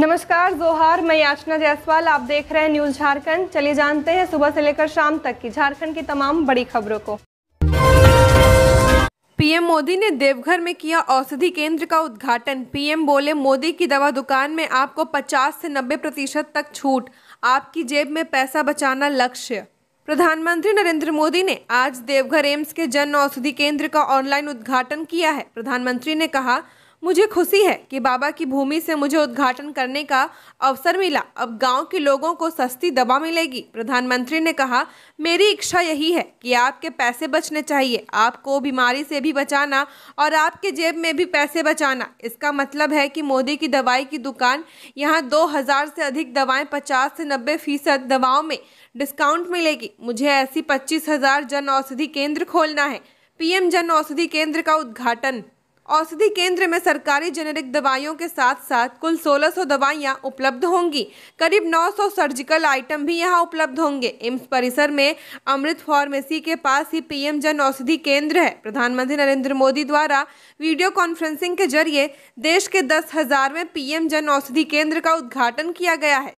नमस्कार जोहार मैं याचना जायसवाल आप देख रहे हैं न्यूज झारखंड चलिए जानते हैं सुबह से लेकर शाम तक की झारखंड की तमाम बड़ी खबरों को पीएम मोदी ने देवघर में किया औषधि केंद्र का उद्घाटन पीएम बोले मोदी की दवा दुकान में आपको 50 से 90 प्रतिशत तक छूट आपकी जेब में पैसा बचाना लक्ष्य प्रधानमंत्री नरेंद्र मोदी ने आज देवघर एम्स के जन औषधि केंद्र का ऑनलाइन उद्घाटन किया है प्रधानमंत्री ने कहा मुझे खुशी है कि बाबा की भूमि से मुझे उद्घाटन करने का अवसर मिला अब गांव के लोगों को सस्ती दवा मिलेगी प्रधानमंत्री ने कहा मेरी इच्छा यही है कि आपके पैसे बचने चाहिए आपको बीमारी से भी बचाना और आपके जेब में भी पैसे बचाना इसका मतलब है कि मोदी की दवाई की दुकान यहाँ दो हज़ार से अधिक दवाएँ पचास से नब्बे फीसद दवाओं में डिस्काउंट मिलेगी मुझे ऐसी पच्चीस हज़ार जन औषधि केंद्र खोलना है पीएम जन औषधि केंद्र का उद्घाटन औषधि केंद्र में सरकारी जेनेरिक दवाइयों के साथ साथ कुल 1600 दवाइयाँ उपलब्ध होंगी करीब 900 सर्जिकल आइटम भी यहां उपलब्ध होंगे एम्स परिसर में अमृत फार्मेसी के पास ही पीएम जन औषधि केंद्र है प्रधानमंत्री नरेंद्र मोदी द्वारा वीडियो कॉन्फ्रेंसिंग के जरिए देश के दस हजारवें पीएम जन औषधि केंद्र का उद्घाटन किया गया है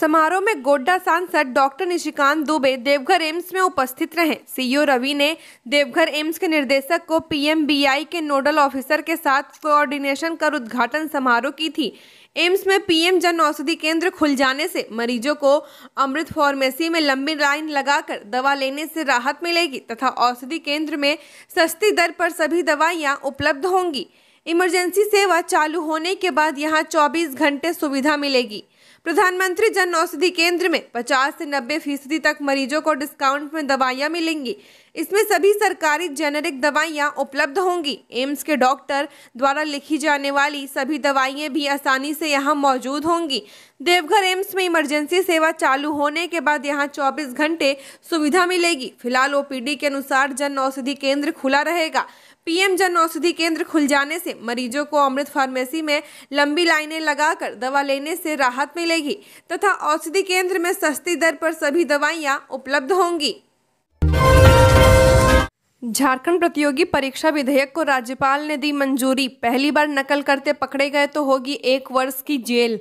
समारोह में गोड्डा सांसद डॉक्टर निशिकांत दुबे देवघर एम्स में उपस्थित रहे सीईओ रवि ने देवघर एम्स के निर्देशक को पीएमबीआई के नोडल ऑफिसर के साथ कोऑर्डिनेशन कर उद्घाटन समारोह की थी एम्स में पीएम जन औषधि केंद्र खुल जाने से मरीजों को अमृत फार्मेसी में लंबी लाइन लगाकर दवा लेने से राहत मिलेगी तथा औषधि केंद्र में सस्ती दर पर सभी दवाइयाँ उपलब्ध होंगी इमरजेंसी सेवा चालू होने के बाद यहाँ 24 घंटे सुविधा मिलेगी प्रधानमंत्री जन औषधि केंद्र में 50 से 90 फीसदी तक मरीजों को डिस्काउंट में दवाइयाँ मिलेंगी इसमें सभी सरकारी जेनेरिक दवाइयाँ उपलब्ध होंगी एम्स के डॉक्टर द्वारा लिखी जाने वाली सभी दवाइयाँ भी आसानी से यहाँ मौजूद होंगी देवघर एम्स में इमरजेंसी सेवा चालू होने के बाद यहाँ 24 घंटे सुविधा मिलेगी फिलहाल ओपीडी के अनुसार जन औषधि केंद्र खुला रहेगा पीएम जन औषधि केंद्र खुल जाने से मरीजों को अमृत फार्मेसी में लंबी लाइनें लगाकर दवा लेने से राहत मिलेगी तथा औषधि केंद्र में सस्ती दर पर सभी दवाइयाँ उपलब्ध होंगी झारखंड प्रतियोगी परीक्षा विधेयक को राज्यपाल ने दी मंजूरी पहली बार नकल करते पकड़े गए तो होगी एक वर्ष की जेल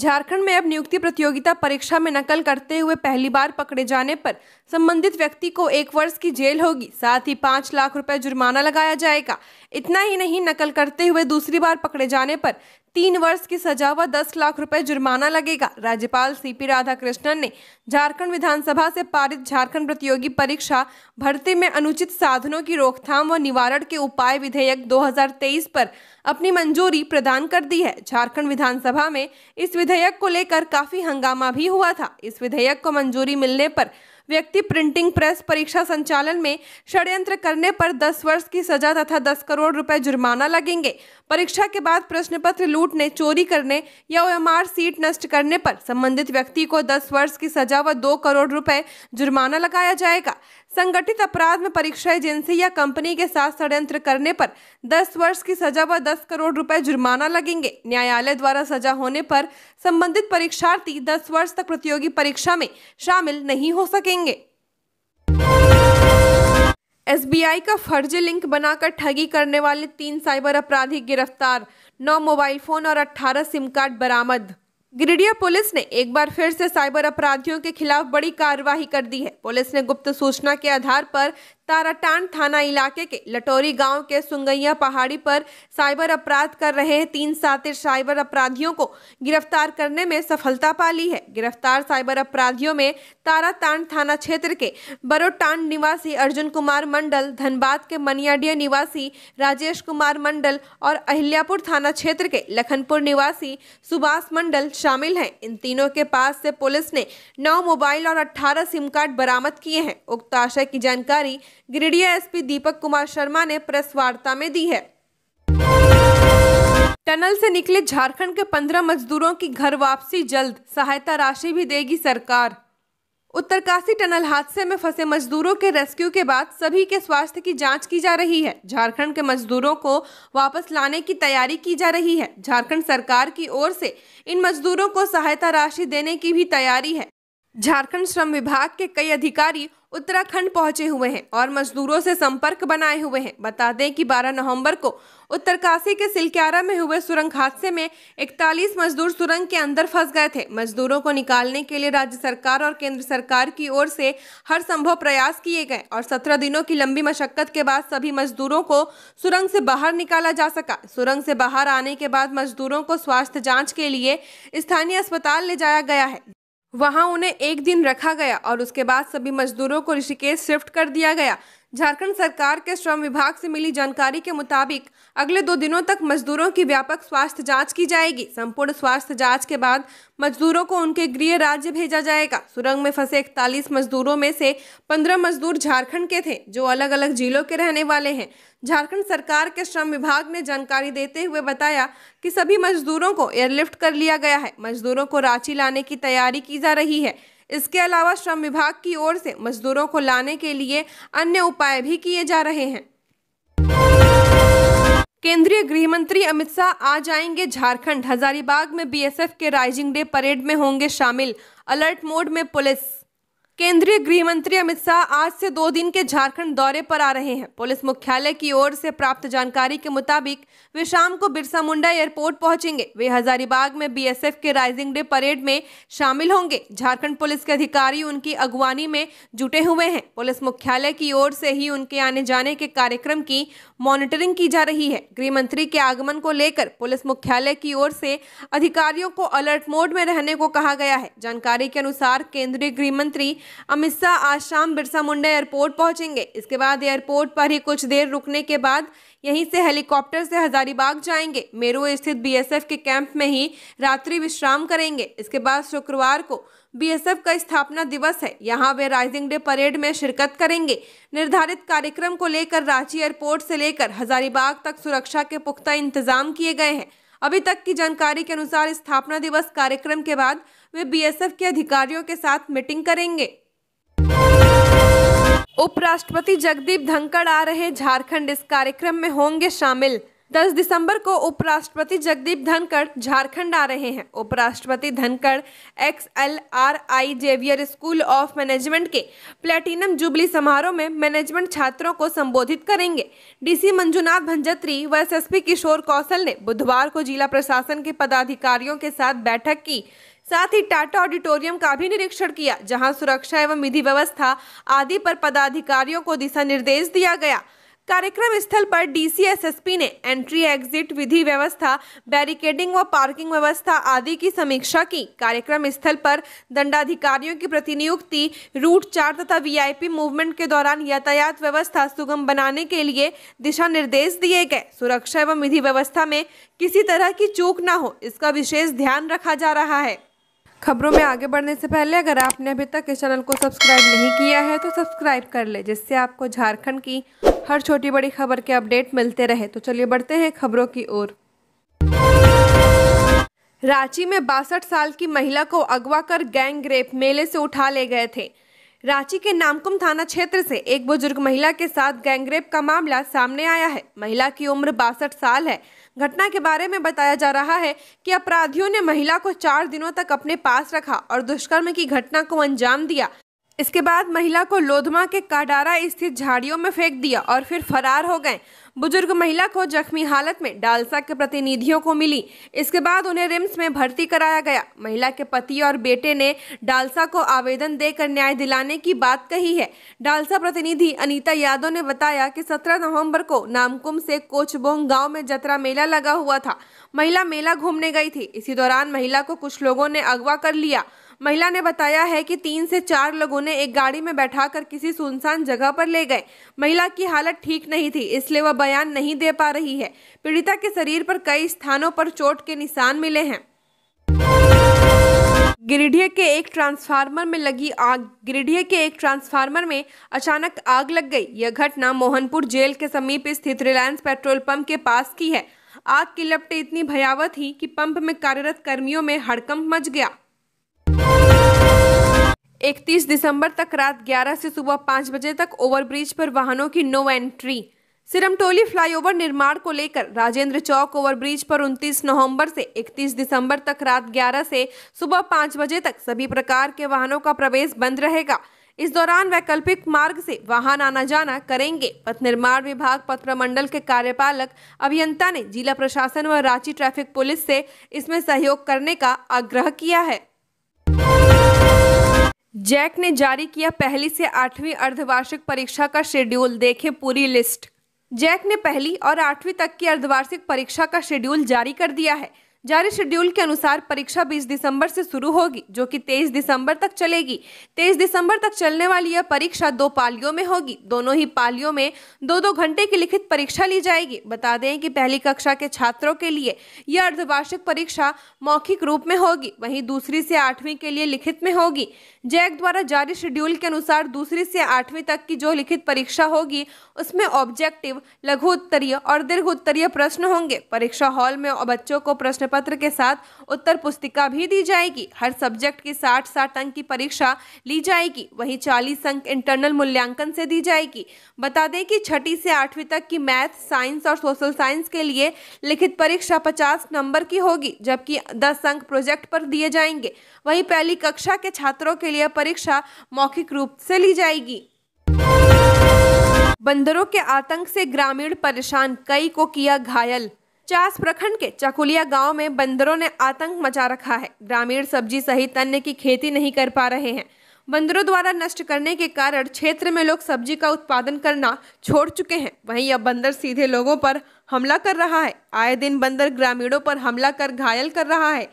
झारखंड में अब नियुक्ति प्रतियोगिता परीक्षा में नकल करते हुए पहली बार पकड़े जाने पर संबंधित व्यक्ति को एक वर्ष की जेल होगी साथ ही पाँच लाख रुपए जुर्माना लगाया जाएगा इतना ही नहीं नकल करते हुए दूसरी बार पकड़े जाने पर तीन वर्ष की सजा व दस लाख रुपए जुर्माना लगेगा राज्यपाल सीपी राधाकृष्णन ने झारखंड विधानसभा से पारित झारखंड प्रतियोगी परीक्षा भर्ती में अनुचित साधनों की रोकथाम व निवारण के उपाय विधेयक 2023 पर अपनी मंजूरी प्रदान कर दी है झारखंड विधानसभा में इस विधेयक को लेकर काफी हंगामा भी हुआ था इस विधेयक को मंजूरी मिलने पर व्यक्ति प्रिंटिंग प्रेस परीक्षा संचालन में षड्यंत्र करने पर 10 वर्ष की सजा तथा 10 करोड़ रुपए जुर्माना लगेंगे परीक्षा के बाद प्रश्न पत्र लूटने चोरी करने या ओएमआर सीट नष्ट करने पर संबंधित व्यक्ति को दस वर्ष की सजा व दो करोड़ रुपए जुर्माना लगाया जाएगा संगठित अपराध में परीक्षा एजेंसी या कंपनी के साथ षड्यंत्र करने पर 10 वर्ष की सजा व 10 करोड़ रुपए जुर्माना लगेंगे न्यायालय द्वारा सजा होने पर संबंधित परीक्षार्थी 10 वर्ष तक प्रतियोगी परीक्षा में शामिल नहीं हो सकेंगे एसबीआई का फर्जी लिंक बनाकर ठगी करने वाले तीन साइबर अपराधी गिरफ्तार नौ मोबाइल फोन और अठारह सिम कार्ड बरामद गिरिडीह पुलिस ने एक बार फिर से साइबर अपराधियों के खिलाफ बड़ी कार्रवाई कर दी है पुलिस ने गुप्त सूचना के आधार पर ताराटांड थाना इलाके के लटोरी गांव के सुंगैया पहाड़ी पर साइबर अपराध कर रहे तीन सातिर साइबर अपराधियों को गिरफ्तार करने में सफलता पा ली है गिरफ्तार साइबर अपराधियों में ताराटांड थाना क्षेत्र के बरोटांड निवासी अर्जुन कुमार मंडल धनबाद के मनियाडिया निवासी राजेश कुमार मंडल और अहिल्यापुर थाना क्षेत्र के लखनपुर निवासी सुभाष मंडल शामिल हैं इन तीनों के पास से पुलिस ने नौ मोबाइल और अट्ठारह सिम कार्ड बरामद किए हैं उक्त आशय की जानकारी गिरिडीह एसपी दीपक कुमार शर्मा ने प्रेस वार्ता में दी है टनल से निकले झारखंड के पंद्रह मजदूरों की घर वापसी जल्द सहायता राशि भी देगी सरकार उत्तरकाशी टनल हादसे में फंसे मजदूरों के रेस्क्यू के बाद सभी के स्वास्थ्य की जांच की जा रही है झारखंड के मजदूरों को वापस लाने की तैयारी की जा रही है झारखंड सरकार की ओर से इन मजदूरों को सहायता राशि देने की भी तैयारी है झारखंड श्रम विभाग के कई अधिकारी उत्तराखंड पहुंचे हुए हैं और मजदूरों से संपर्क बनाए हुए हैं बता दें कि 12 नवंबर को उत्तरकाशी के सिलक्यारा में हुए सुरंग हादसे में 41 मजदूर सुरंग के अंदर फंस गए थे मजदूरों को निकालने के लिए राज्य सरकार और केंद्र सरकार की ओर से हर संभव प्रयास किए गए और सत्रह दिनों की लंबी मशक्कत के बाद सभी मजदूरों को सुरंग से बाहर निकाला जा सका सुरंग से बाहर आने के बाद मजदूरों को स्वास्थ्य जाँच के लिए स्थानीय अस्पताल ले जाया गया है वहां उन्हें एक दिन रखा गया और उसके बाद सभी मजदूरों को ऋषिकेश शिफ्ट कर दिया गया झारखंड सरकार के श्रम विभाग से मिली जानकारी के मुताबिक अगले दो दिनों तक मजदूरों की व्यापक स्वास्थ्य जांच की जाएगी संपूर्ण स्वास्थ्य जांच के बाद मजदूरों को उनके गृह राज्य भेजा जाएगा सुरंग में फंसे इकतालीस मजदूरों में से पंद्रह मजदूर झारखंड के थे जो अलग अलग जिलों के रहने वाले हैं झारखंड सरकार के श्रम विभाग ने जानकारी देते हुए बताया कि सभी मजदूरों को एयरलिफ्ट कर लिया गया है मजदूरों को रांची लाने की तैयारी की जा रही है इसके अलावा श्रम विभाग की ओर से मजदूरों को लाने के लिए अन्य उपाय भी किए जा रहे हैं केंद्रीय गृह मंत्री अमित शाह आज आएंगे झारखंड हजारीबाग में बीएसएफ के राइजिंग डे परेड में होंगे शामिल अलर्ट मोड में पुलिस केंद्रीय गृह मंत्री अमित शाह आज से दो दिन के झारखंड दौरे पर आ रहे हैं पुलिस मुख्यालय की ओर से प्राप्त जानकारी के मुताबिक वे शाम को बिरसा मुंडा एयरपोर्ट पहुंचेंगे वे हजारीबाग में बीएसएफ के राइजिंग डे परेड में शामिल होंगे झारखंड पुलिस के अधिकारी उनकी अगुवानी में जुटे हुए हैं पुलिस मुख्यालय की ओर से ही उनके आने जाने के कार्यक्रम की मॉनिटरिंग की जा रही है गृह मंत्री के आगमन को लेकर पुलिस मुख्यालय की ओर से अधिकारियों को अलर्ट मोड में रहने को कहा गया है जानकारी के अनुसार केंद्रीय गृह मंत्री अमित शाह आज शाम बिरसा मुंडा एयरपोर्ट पहुंचेंगे इसके बाद एयरपोर्ट पर ही कुछ देर रुकने के बाद यहीं से हेलीकॉप्टर से हजारीबाग जाएंगे मेरू स्थित बीएसएफ के कैंप में ही रात्रि विश्राम करेंगे इसके बाद शुक्रवार को बीएसएफ का स्थापना दिवस है यहां वे राइजिंग डे परेड में शिरकत करेंगे निर्धारित कार्यक्रम को लेकर रांची एयरपोर्ट से लेकर हजारीबाग तक सुरक्षा के पुख्ता इंतजाम किए गए हैं अभी तक की जानकारी के अनुसार स्थापना दिवस कार्यक्रम के बाद वे बीएसएफ के अधिकारियों के साथ मीटिंग करेंगे उपराष्ट्रपति जगदीप धनखड़ आ रहे झारखंड इस कार्यक्रम में होंगे शामिल दस दिसंबर को उपराष्ट्रपति जगदीप धनखड़ झारखंड आ रहे हैं उपराष्ट्रपति Dhankhar X L R I Xavier school of management के प्लेटिनम जुबली समारोह में मैनेजमेंट छात्रों को संबोधित करेंगे डीसी मंजुनाथ भंजत्री व एसएसपी किशोर कौशल ने बुधवार को जिला प्रशासन के पदाधिकारियों के साथ बैठक की साथ ही टाटा ऑडिटोरियम का भी निरीक्षण किया जहाँ सुरक्षा एवं विधि व्यवस्था आदि पर पदाधिकारियों को दिशा निर्देश दिया गया कार्यक्रम स्थल पर डीसीएसएसपी ने एंट्री एग्जिट विधि व्यवस्था बैरिकेडिंग व पार्किंग व्यवस्था आदि की समीक्षा की कार्यक्रम स्थल पर दंडाधिकारियों की प्रतिनियुक्ति रूट चार तथा वीआईपी मूवमेंट के दौरान यातायात व्यवस्था सुगम बनाने के लिए दिशा निर्देश दिए गए सुरक्षा एवं विधि व्यवस्था में किसी तरह की चूक न हो इसका विशेष ध्यान रखा जा रहा है खबरों में आगे बढ़ने से पहले अगर आपने अभी तक इस चैनल को सब्सक्राइब नहीं किया है तो सब्सक्राइब कर ले जिससे आपको झारखंड की हर छोटी बड़ी खबर के अपडेट मिलते रहे तो चलिए बढ़ते हैं खबरों की ओर रांची में बासठ साल की महिला को अगवा कर गैंग रेप मेले से उठा ले गए थे रांची के नामकुम थाना क्षेत्र से एक बुजुर्ग महिला के साथ गैंगरेप का मामला सामने आया है महिला की उम्र बासठ साल है घटना के बारे में बताया जा रहा है कि अपराधियों ने महिला को चार दिनों तक अपने पास रखा और दुष्कर्म की घटना को अंजाम दिया इसके बाद महिला को लोधमा के काडारा स्थित झाड़ियों में फेंक दिया और फिर फरार हो गए बुजुर्ग महिला को जख्मी हालत में डालसा के प्रतिनिधियों को मिली इसके बाद उन्हें रिम्स में भर्ती कराया गया महिला के पति और बेटे ने डालसा को आवेदन देकर न्याय दिलाने की बात कही है डालसा प्रतिनिधि अनीता यादव ने बताया कि 17 नवंबर को नामकुम से कोचबोंग गांव में जतरा मेला लगा हुआ था महिला मेला घूमने गई थी इसी दौरान महिला को कुछ लोगों ने अगवा कर लिया महिला ने बताया है कि तीन से चार लोगों ने एक गाड़ी में बैठाकर किसी सुनसान जगह पर ले गए महिला की हालत ठीक नहीं थी इसलिए वह बयान नहीं दे पा रही है पीड़िता के शरीर पर कई स्थानों पर चोट के निशान मिले हैं गिरिडीह के एक ट्रांसफार्मर में लगी आग गिरिडीह के एक ट्रांसफार्मर में अचानक आग लग गई यह घटना मोहनपुर जेल के समीप स्थित रिलायंस पेट्रोल पंप के पास की है आग की लपटें इतनी भयावह थी कि पंप में कार्यरत कर्मियों में हड़कंप मच गया 31 दिसंबर तक रात 11 से सुबह 5 बजे तक ओवरब्रिज पर वाहनों की नो एंट्री सिरमटोली फ्लाईओवर निर्माण को लेकर राजेंद्र चौक ओवरब्रिज पर 29 नवंबर से 31 दिसंबर तक रात 11 से सुबह 5 बजे तक सभी प्रकार के वाहनों का प्रवेश बंद रहेगा इस दौरान वैकल्पिक मार्ग से वाहन आना जाना करेंगे पथ निर्माण विभाग पथ प्रमंडल के कार्यपालक अभियंता ने जिला प्रशासन व रांची ट्रैफिक पुलिस से इसमें सहयोग करने का आग्रह किया है जैक ने जारी किया पहली से आठवीं अर्धवार्षिक परीक्षा का शेड्यूल देखें पूरी लिस्ट जैक ने पहली और आठवीं तक की अर्धवार्षिक परीक्षा का शेड्यूल जारी कर दिया है जारी शेड्यूल के अनुसार परीक्षा 20 दिसंबर से शुरू होगी जो कि 23 दिसंबर तक चलेगी 23 दिसंबर तक चलने वाली यह परीक्षा दो पालियों में होगी दोनों ही पालियों में दो दो घंटे की लिखित परीक्षा ली जाएगी बता दें कि पहली कक्षा के छात्रों के लिए यह अर्धवार्षिक परीक्षा मौखिक रूप में होगी वहीं दूसरी से आठवीं के लिए लिखित में होगी जैक द्वारा जारी शेड्यूल के अनुसार दूसरी से आठवीं तक की जो लिखित परीक्षा होगी उसमें ऑब्जेक्टिव लघु उत्तरीय और दीर्घ उत्तरीय प्रश्न होंगे परीक्षा हॉल में बच्चों को प्रश्न पत्र के साथ उत्तर पुस्तिका भी दी जाएगी हर सब्जेक्ट की साठ साठ अंक की परीक्षा ली जाएगी वही चालीस अंक इंटरनल मूल्यांकन से दी जाएगी बता दें कि छठी से आठवीं तक की मैथ साइंस और सोशल साइंस के लिए लिखित परीक्षा पचास नंबर की होगी जबकि दस अंक प्रोजेक्ट पर दिए जाएंगे वही पहली कक्षा के छात्रों के लिए परीक्षा मौखिक रूप से ली जाएगी बंदरों के आतंक से ग्रामीण परेशान कई को किया घायल चास प्रखंड के चकुलिया गांव में बंदरों ने आतंक मचा रखा है ग्रामीण सब्जी सहित अन्य की खेती नहीं कर पा रहे हैं बंदरों द्वारा नष्ट करने के कारण क्षेत्र में लोग सब्जी का उत्पादन करना छोड़ चुके हैं वहीं अब बंदर सीधे लोगों पर हमला कर रहा है आए दिन बंदर ग्रामीणों पर हमला कर घायल कर रहा है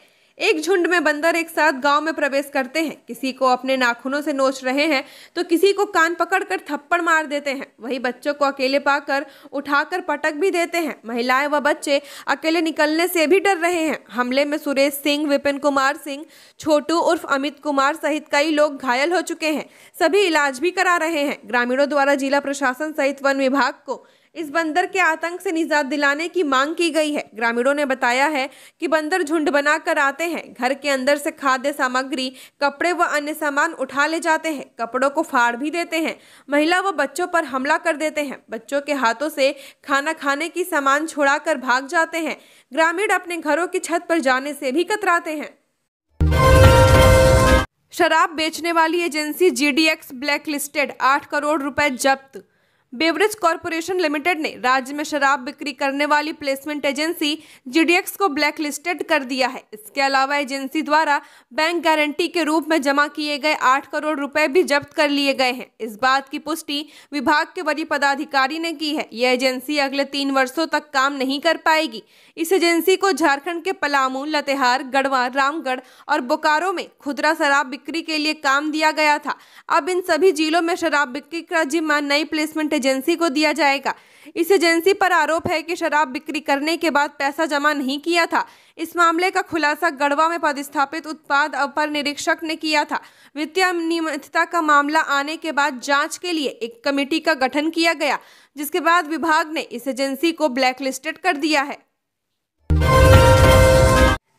एक झुंड में बंदर एक साथ गांव में प्रवेश करते हैं किसी को अपने नाखूनों से नोच रहे हैं तो किसी को कान पकड़कर थप्पड़ मार देते हैं वही बच्चों को अकेले पाकर उठाकर पटक भी देते हैं महिलाएं व बच्चे अकेले निकलने से भी डर रहे हैं हमले में सुरेश सिंह विपिन कुमार सिंह छोटू उर्फ अमित कुमार सहित कई लोग घायल हो चुके हैं सभी इलाज भी करा रहे हैं ग्रामीणों द्वारा जिला प्रशासन सहित वन विभाग को इस बंदर के आतंक से निजात दिलाने की मांग की गई है ग्रामीणों ने बताया है कि बंदर झुंड बनाकर आते हैं घर के अंदर से खाद्य सामग्री कपड़े व अन्य सामान उठा ले जाते हैं कपड़ों को फाड़ भी देते हैं महिला व बच्चों पर हमला कर देते हैं बच्चों के हाथों से खाना खाने की सामान छुड़ाकर भाग जाते हैं ग्रामीण अपने घरों की छत पर जाने से भी कतराते हैं शराब बेचने वाली एजेंसी जीडीएक्स ब्लैक लिस्टेड आठ करोड़ रुपए जब्त बेवरेज कॉरपोरेशन लिमिटेड ने राज्य में शराब बिक्री करने वाली प्लेसमेंट एजेंसी जीडीएक्स को ब्लैक कर दिया है इसके अलावा एजेंसी द्वारा बैंक गारंटी के रूप में जमा किए गए आठ करोड़ रुपए भी जब्त कर लिए गए हैं इस बात की पुष्टि विभाग के वरीय पदाधिकारी ने की है यह एजेंसी अगले तीन वर्षो तक काम नहीं कर पाएगी इस एजेंसी को झारखण्ड के पलामू लतेहार गढ़वा रामगढ़ और बोकारो में खुदरा शराब बिक्री के लिए काम दिया गया था अब इन सभी जिलों में शराब बिक्री का जिम्मा नई प्लेसमेंट एजेंसी को दिया जाएगा इस एजेंसी पर आरोप है कि शराब बिक्री करने के बाद पैसा जमा नहीं किया था इस मामले का खुलासा गढ़वा में पदस्थापित उत्पाद अपर निरीक्षक ने किया था वित्तीय अनियमितता का मामला आने के बाद जांच के लिए एक कमेटी का गठन किया गया जिसके बाद विभाग ने इस एजेंसी को ब्लैकलिस्टेड कर दिया है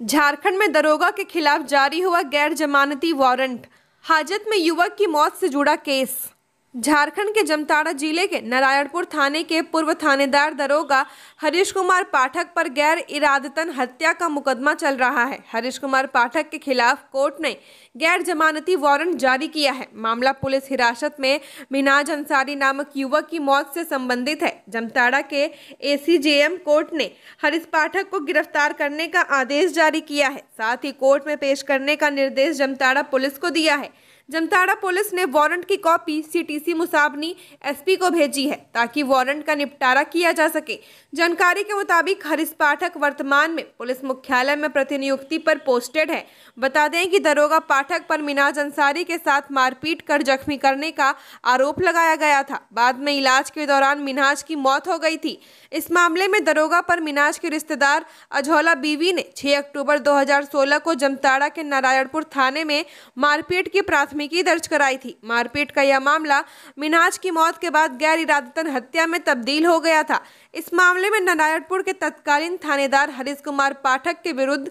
झारखंड में दरोगा के खिलाफ जारी हुआ गैर जमानती वारंट हाजत में युवक की मौत से जुड़ा केस झारखंड के जमताड़ा जिले के नारायणपुर थाने के पूर्व थानेदार दरोगा हरीश कुमार पाठक पर गैर इरादतन हत्या का मुकदमा चल रहा है हरीश कुमार पाठक के खिलाफ कोर्ट ने गैर जमानती वारंट जारी किया है मामला पुलिस हिरासत में मिनाज अंसारी नामक युवक की मौत से संबंधित है जमताड़ा के एसीजेएम कोर्ट ने हरीश पाठक को गिरफ्तार करने का आदेश जारी किया है साथ ही कोर्ट में पेश करने का निर्देश जमताड़ा पुलिस को दिया है जमताड़ा पुलिस ने वारंट की कॉपी सीटीसी मुसाबनी एसपी को भेजी है ताकि वारंट का निपटारा किया जा सके जानकारी के मुताबिक हरीश पाठक वर्तमान में पुलिस मुख्यालय में प्रतिनियुक्ति पर पोस्टेड है बता दें कि दरोगा पाठक पर मिनाज अंसारी के साथ मारपीट कर जख्मी करने का आरोप लगाया गया था बाद में इलाज के दौरान मिनाज की मौत हो गई थी इस मामले में दरोगा पर मिनाज के रिश्तेदार अझौला बीवी ने छह अक्टूबर दो को जमताड़ा के नारायणपुर थाने में मारपीट की प्राथमिक प्राथमिकी दर्ज कराई थी मारपीट का यह मामला मिनाज की मौत के बाद गैर इरादतन हत्या में तब्दील हो गया था इस मामले में नारायणपुर के तत्कालीन थानेदार हरीश कुमार पाठक के विरुद्ध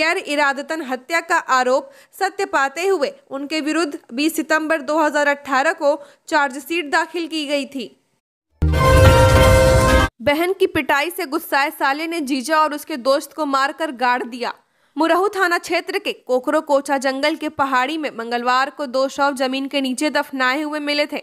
गैर इरादतन हत्या का आरोप सत्य पाते हुए उनके विरुद्ध 20 सितंबर 2018 को चार्जशीट दाखिल की गई थी बहन की पिटाई से गुस्साए साले ने जीजा और उसके दोस्त को मारकर गाड़ दिया मुरहू थाना क्षेत्र के कोकरो कोचा जंगल के पहाड़ी में मंगलवार को दो शव जमीन के नीचे दफनाए हुए मिले थे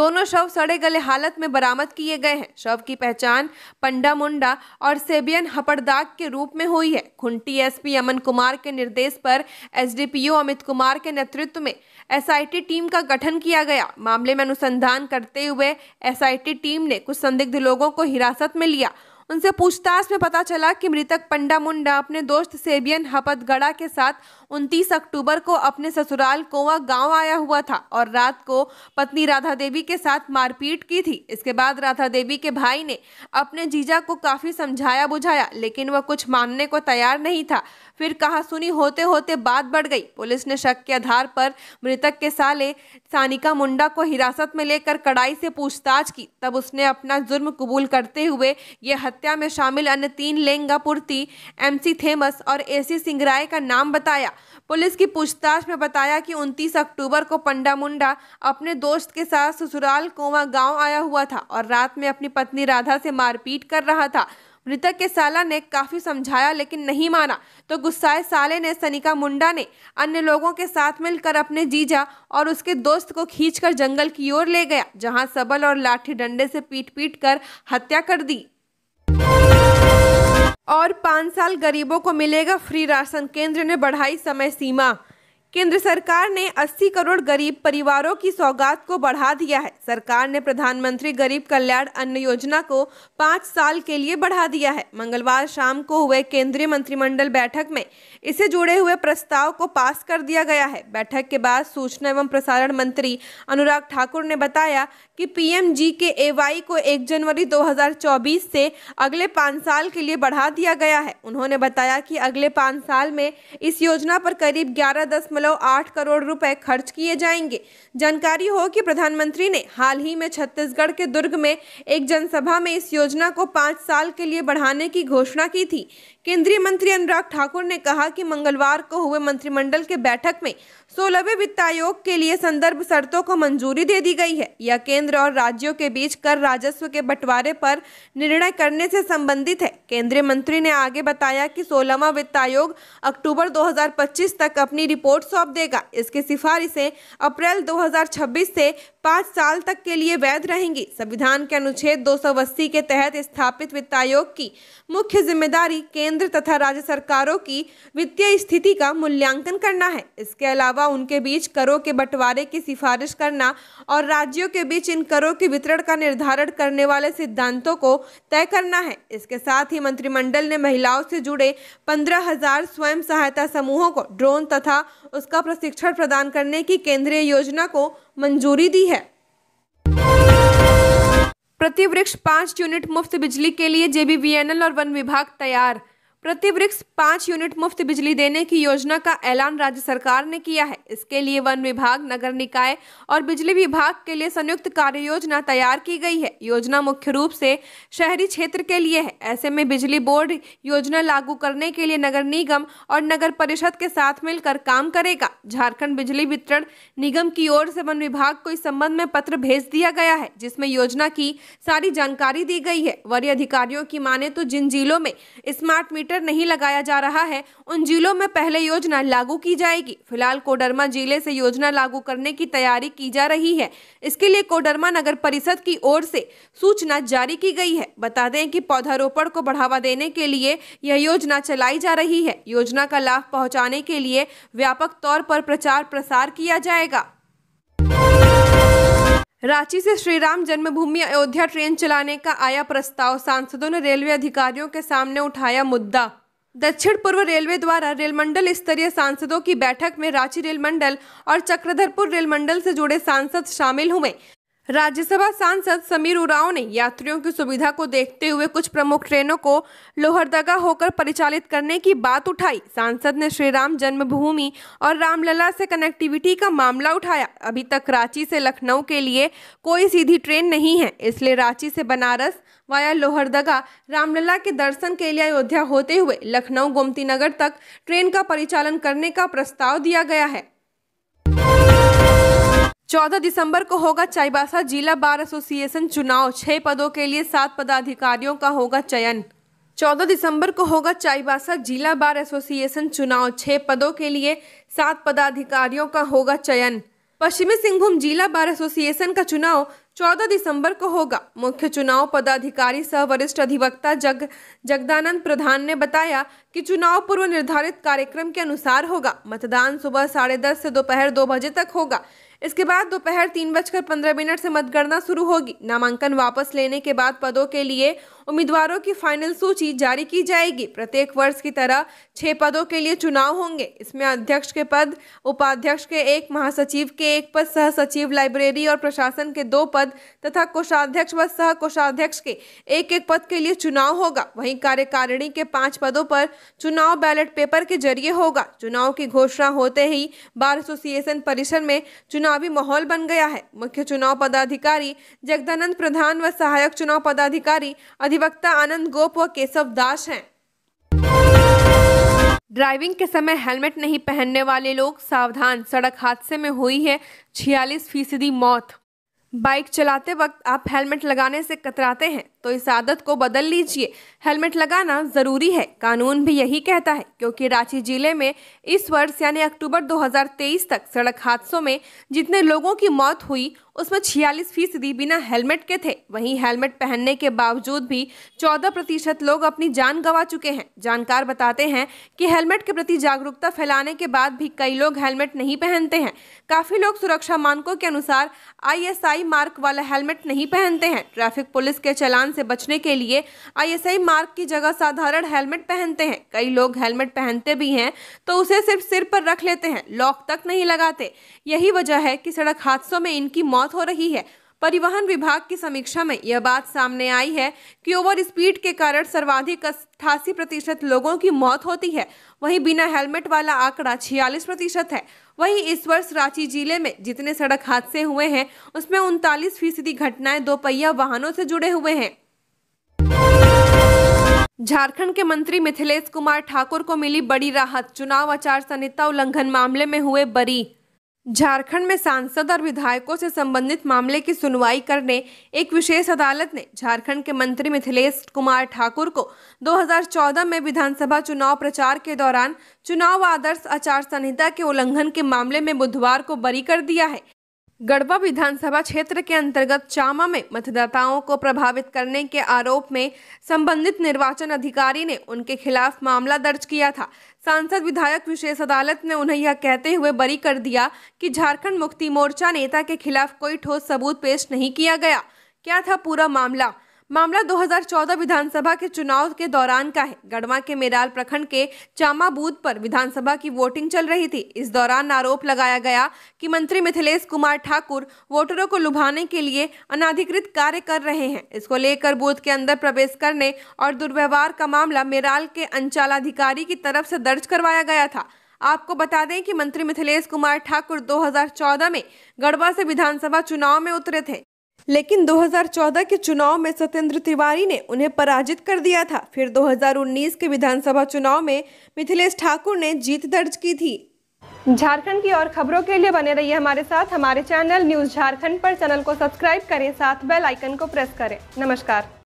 दोनों शव सड़े गले हालत में बरामद किए गए हैं शव की पहचान पंडा मुंडा और सेबियन हपड़दाग के रूप में हुई है खुंटी एसपी अमन कुमार के निर्देश पर एसडीपीओ अमित कुमार के नेतृत्व में एसआईटी टीम का गठन किया गया मामले में अनुसंधान करते हुए एसआईटी टीम ने कुछ संदिग्ध लोगों को हिरासत में लिया उनसे पूछताछ में पता चला कि मृतक पंडा मुंडा अपने दोस्त सेबियन हपतगड़ा के साथ उनतीस अक्टूबर को अपने ससुराल कोवा गांव आया हुआ था और रात को पत्नी राधा देवी के साथ मारपीट की थी इसके बाद राधा देवी के भाई ने अपने जीजा को काफ़ी समझाया बुझाया लेकिन वह कुछ मानने को तैयार नहीं था फिर कहा सुनी होते होते बात बढ़ गई पुलिस ने शक के आधार पर मृतक के साले सानिका मुंडा को हिरासत में लेकर कड़ाई से पूछताछ की तब उसने अपना जुर्म कबूल करते हुए ये हत्या में शामिल अन्य तीन लेंगा पूर्ति एमसी थेमस और एसी सिंगराय का नाम बताया पुलिस की पूछताछ में बताया कि 29 अक्टूबर को पंडा मुंडा अपने दोस्त के साथ ससुराल कोवा गांव आया हुआ था और रात में अपनी पत्नी राधा से मारपीट कर रहा था मृतक के साला ने काफी समझाया लेकिन नहीं माना तो गुस्साए साले ने सनिका मुंडा ने अन्य लोगों के साथ मिलकर अपने जीजा और उसके दोस्त को खींचकर जंगल की ओर ले गया जहां सबल और लाठी डंडे से पीट पीट कर हत्या कर दी और पाँच साल गरीबों को मिलेगा फ्री राशन केंद्र ने बढ़ाई समय सीमा केंद्र सरकार ने 80 करोड़ गरीब परिवारों की सौगात को बढ़ा दिया है सरकार ने प्रधानमंत्री गरीब कल्याण अन्न योजना को पाँच साल के लिए बढ़ा दिया है मंगलवार शाम को हुए केंद्रीय मंत्रिमंडल बैठक में इसे जुड़े हुए प्रस्ताव को पास कर दिया गया है बैठक के बाद सूचना एवं प्रसारण मंत्री अनुराग ठाकुर ने बताया कि जी के ए को 1 जनवरी 2024 से अगले पाँच साल के लिए बढ़ा दिया गया है उन्होंने बताया कि अगले पाँच साल में इस योजना पर करीब ग्यारह दशमलव आठ करोड़ रुपए खर्च किए जाएंगे जानकारी हो कि प्रधानमंत्री ने हाल ही में छत्तीसगढ़ के दुर्ग में एक जनसभा में इस योजना को पाँच साल के लिए बढ़ाने की घोषणा की थी केंद्रीय मंत्री अनुराग ठाकुर ने कहा कि मंगलवार को हुए मंत्रिमंडल के बैठक में सोलहवें वित्त आयोग के लिए संदर्भ शर्तों को मंजूरी दे दी गई है यह केंद्र और राज्यों के बीच कर राजस्व के बंटवारे पर निर्णय करने से संबंधित है केंद्रीय मंत्री ने आगे बताया कि सोलहवा वित्त आयोग अक्टूबर 2025 तक अपनी रिपोर्ट सौंप देगा इसकी सिफारिशें अप्रैल 2026 से पाँच साल तक के लिए वैध रहेंगी संविधान के अनुच्छेद दो के तहत स्थापित वित्त आयोग की मुख्य जिम्मेदारी केंद्र तथा राज्य सरकारों की वित्तीय स्थिति का मूल्यांकन करना है इसके अलावा अलावा उनके बीच करों के बंटवारे की सिफारिश करना और राज्यों के बीच इन करों के वितरण का निर्धारण करने वाले सिद्धांतों को तय करना है इसके साथ ही मंत्रिमंडल ने महिलाओं से जुड़े पंद्रह हजार स्वयं सहायता समूहों को ड्रोन तथा उसका प्रशिक्षण प्रदान करने की केंद्रीय योजना को मंजूरी दी है प्रति वृक्ष पाँच यूनिट मुफ्त बिजली के लिए जेबीवीएनएल और वन विभाग तैयार प्रति वृक्ष पाँच यूनिट मुफ्त बिजली देने की योजना का ऐलान राज्य सरकार ने किया है इसके लिए वन विभाग नगर निकाय और बिजली विभाग के लिए संयुक्त कार्य योजना तैयार की गई है योजना मुख्य रूप से शहरी क्षेत्र के लिए है ऐसे में बिजली बोर्ड योजना लागू करने के लिए नगर निगम और नगर परिषद के साथ मिलकर काम करेगा झारखंड बिजली वितरण निगम की ओर से वन विभाग को इस संबंध में पत्र भेज दिया गया है जिसमें योजना की सारी जानकारी दी गई है वरीय अधिकारियों की माने तो जिन जिलों में स्मार्ट मीटर जनरेटर नहीं लगाया जा रहा है उन जिलों में पहले योजना लागू की जाएगी फिलहाल कोडरमा जिले से योजना लागू करने की तैयारी की जा रही है इसके लिए कोडरमा नगर परिषद की ओर से सूचना जारी की गई है बता दें कि पौधारोपण को बढ़ावा देने के लिए यह योजना चलाई जा रही है योजना का लाभ पहुँचाने के लिए व्यापक तौर पर प्रचार प्रसार किया जाएगा रांची से श्रीराम जन्मभूमि अयोध्या ट्रेन चलाने का आया प्रस्ताव सांसदों ने रेलवे अधिकारियों के सामने उठाया मुद्दा दक्षिण पूर्व रेलवे द्वारा रेलमंडल स्तरीय सांसदों की बैठक में रांची रेल मंडल और चक्रधरपुर रेल मंडल से जुड़े सांसद शामिल हुए राज्यसभा सांसद समीर उरांव ने यात्रियों की सुविधा को देखते हुए कुछ प्रमुख ट्रेनों को लोहरदगा होकर परिचालित करने की बात उठाई सांसद ने श्री राम जन्मभूमि और रामलला से कनेक्टिविटी का मामला उठाया अभी तक रांची से लखनऊ के लिए कोई सीधी ट्रेन नहीं है इसलिए रांची से बनारस वाया लोहरदगा रामलला के दर्शन के लिए अयोध्या होते हुए लखनऊ गोमती नगर तक ट्रेन का परिचालन करने का प्रस्ताव दिया गया है चौदह दिसंबर को होगा चाईबासा जिला बार एसोसिएशन चुनाव छह पदों के लिए सात पदाधिकारियों का होगा चयन चौदह दिसंबर को होगा चाईबासा जिला बार एसोसिएशन चुनाव छह पदों के लिए सात पदाधिकारियों का होगा चयन पश्चिमी सिंहभूम जिला बार एसोसिएशन का चुनाव 14 दिसंबर को होगा मुख्य चुनाव पदाधिकारी सह वरिष्ठ अधिवक्ता जग जगदानंद प्रधान ने बताया कि चुनाव पूर्व निर्धारित कार्यक्रम के अनुसार होगा मतदान सुबह साढ़े दस से दोपहर दो बजे तक होगा इसके बाद दोपहर तीन बजकर पंद्रह मिनट से मतगणना शुरू होगी नामांकन वापस लेने के बाद पदों के लिए उम्मीदवारों की फाइनल सूची जारी की जाएगी प्रत्येक वर्ष की तरह छह पदों के लिए चुनाव होंगे इसमें अध्यक्ष के पद उपाध्यक्ष के एक महासचिव के एक पद सह सचिव लाइब्रेरी और प्रशासन के दो पद तथा कोषाध्यक्ष व सह कोषाध्यक्ष के एक एक पद के लिए चुनाव होगा वहीं कार्यकारिणी के पांच पदों पर चुनाव बैलेट पेपर के जरिए होगा चुनाव की घोषणा होते ही बार एसोसिएशन परिसर में चुनावी माहौल बन गया है मुख्य चुनाव पदाधिकारी जगदानंद प्रधान व सहायक चुनाव पदाधिकारी अधिवक्ता आनंद गोप व केशव दास हैं ड्राइविंग के समय हेलमेट नहीं पहनने वाले लोग सावधान सड़क हादसे में हुई है छियालीस फीसदी मौत बाइक चलाते वक्त आप हेलमेट लगाने से कतराते हैं तो इस आदत को बदल लीजिए हेलमेट लगाना ज़रूरी है कानून भी यही कहता है क्योंकि रांची जिले में इस वर्ष यानी अक्टूबर 2023 तक सड़क हादसों में जितने लोगों की मौत हुई उसमें छियालीस फीसदी बिना हेलमेट के थे वहीं हेलमेट पहनने के बावजूद भी 14 प्रतिशत लोग अपनी जान गंवा चुके हैं जानकार बताते हैं कि हेलमेट के प्रति जागरूकता फैलाने के बाद भी कई लोग हेलमेट नहीं पहनते हैं काफ़ी लोग सुरक्षा मानकों के अनुसार आईएसआई मार्क वाला हेलमेट नहीं पहनते हैं ट्रैफिक पुलिस के चलान से बचने के लिए आईएसआई मार्क की जगह साधारण हेलमेट पहनते हैं कई लोग हेलमेट पहनते भी हैं तो उसे सिर्फ सिर पर रख लेते हैं लॉक तक नहीं लगाते यही वजह है कि सड़क हादसों में इनकी मौत हो रही है परिवहन विभाग की समीक्षा में यह बात सामने आई है कि ओवर स्पीड के कारण सर्वाधिक अठासी प्रतिशत लोगों की मौत होती है वहीं बिना हेलमेट वाला आंकड़ा छियालीस प्रतिशत है वहीं इस वर्ष रांची जिले में जितने सड़क हादसे हुए हैं उसमें उनतालीस फीसदी घटनाएं दोपहिया वाहनों से जुड़े हुए हैं झारखंड के मंत्री मिथिलेश कुमार ठाकुर को मिली बड़ी राहत चुनाव आचार संहिता उल्लंघन मामले में हुए बरी झारखंड में सांसद और विधायकों से संबंधित मामले की सुनवाई करने एक विशेष अदालत ने झारखंड के मंत्री मिथिलेश कुमार ठाकुर को 2014 में विधानसभा चुनाव प्रचार के दौरान चुनाव आदर्श आचार संहिता के उल्लंघन के मामले में बुधवार को बरी कर दिया है गढ़वा विधानसभा क्षेत्र के अंतर्गत चामा में मतदाताओं को प्रभावित करने के आरोप में संबंधित निर्वाचन अधिकारी ने उनके खिलाफ मामला दर्ज किया था सांसद विधायक विशेष अदालत ने उन्हें यह कहते हुए बरी कर दिया कि झारखंड मुक्ति मोर्चा नेता के खिलाफ कोई ठोस सबूत पेश नहीं किया गया क्या था पूरा मामला मामला 2014 विधानसभा के चुनाव के दौरान का है गढ़वा के मेराल प्रखंड के चामा बूथ पर विधानसभा की वोटिंग चल रही थी इस दौरान आरोप लगाया गया कि मंत्री मिथिलेश कुमार ठाकुर वोटरों को लुभाने के लिए अनाधिकृत कार्य कर रहे हैं इसको लेकर बूथ के अंदर प्रवेश करने और दुर्व्यवहार का मामला मेराल के अंचलाधिकारी की तरफ से दर्ज करवाया गया था आपको बता दें कि मंत्री मिथिलेश कुमार ठाकुर 2014 में गढ़वा से विधानसभा चुनाव में उतरे थे लेकिन 2014 के चुनाव में सत्येंद्र तिवारी ने उन्हें पराजित कर दिया था फिर 2019 के विधानसभा चुनाव में मिथिलेश ठाकुर ने जीत दर्ज की थी झारखंड की और खबरों के लिए बने रहिए हमारे साथ हमारे चैनल न्यूज झारखंड पर चैनल को सब्सक्राइब करें साथ बेल आइकन को प्रेस करें नमस्कार